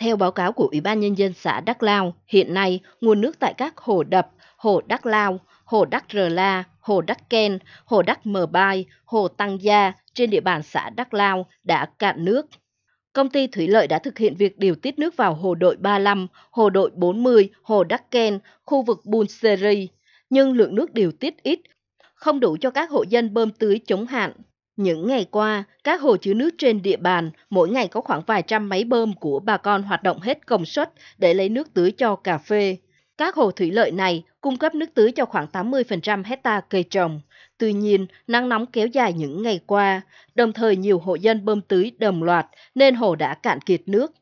Theo báo cáo của Ủy ban Nhân dân xã Đắk Lao, hiện nay nguồn nước tại các hồ đập, hồ Đắk Lao, hồ Đắk Rờ La, hồ Đắk Ken, hồ Đắk Mờ Bai, hồ Tăng Gia trên địa bàn xã Đắk Lao đã cạn nước. Công ty Thủy Lợi đã thực hiện việc điều tiết nước vào hồ đội 35, hồ đội 40, hồ Đắk Ken, khu vực Bun Seri, nhưng lượng nước điều tiết ít, không đủ cho các hộ dân bơm tưới chống hạn. Những ngày qua, các hồ chứa nước trên địa bàn mỗi ngày có khoảng vài trăm máy bơm của bà con hoạt động hết công suất để lấy nước tưới cho cà phê. Các hồ thủy lợi này cung cấp nước tưới cho khoảng 80% hecta cây trồng. Tuy nhiên, nắng nóng kéo dài những ngày qua, đồng thời nhiều hộ dân bơm tưới đồng loạt nên hồ đã cạn kiệt nước.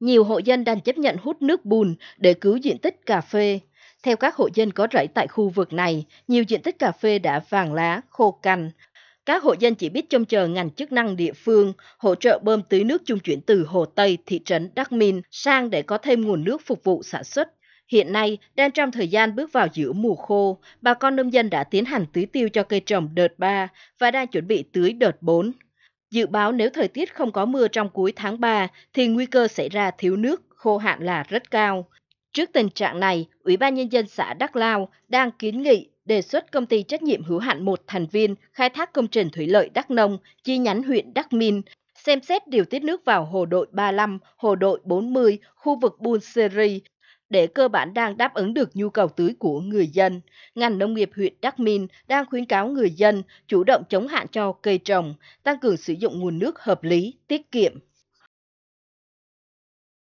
Nhiều hộ dân đang chấp nhận hút nước bùn để cứu diện tích cà phê. Theo các hộ dân có rẫy tại khu vực này, nhiều diện tích cà phê đã vàng lá, khô cằn, các hộ dân chỉ biết trông chờ ngành chức năng địa phương hỗ trợ bơm tưới nước trung chuyển từ Hồ Tây, thị trấn Đắc Minh sang để có thêm nguồn nước phục vụ sản xuất. Hiện nay, đang trong thời gian bước vào giữa mùa khô, bà con nông dân đã tiến hành tưới tiêu cho cây trồng đợt 3 và đang chuẩn bị tưới đợt 4. Dự báo nếu thời tiết không có mưa trong cuối tháng 3 thì nguy cơ xảy ra thiếu nước, khô hạn là rất cao. Trước tình trạng này, Ủy ban Nhân dân xã Đắk Lao đang kiến nghị đề xuất công ty trách nhiệm hữu hạn một thành viên khai thác công trình thủy lợi Đắk Nông, chi nhánh huyện Đắk Min, xem xét điều tiết nước vào hồ đội 35, hồ đội 40, khu vực Buôn Seri để cơ bản đang đáp ứng được nhu cầu tưới của người dân. Ngành nông nghiệp huyện Đắk Min đang khuyến cáo người dân chủ động chống hạn cho cây trồng, tăng cường sử dụng nguồn nước hợp lý, tiết kiệm.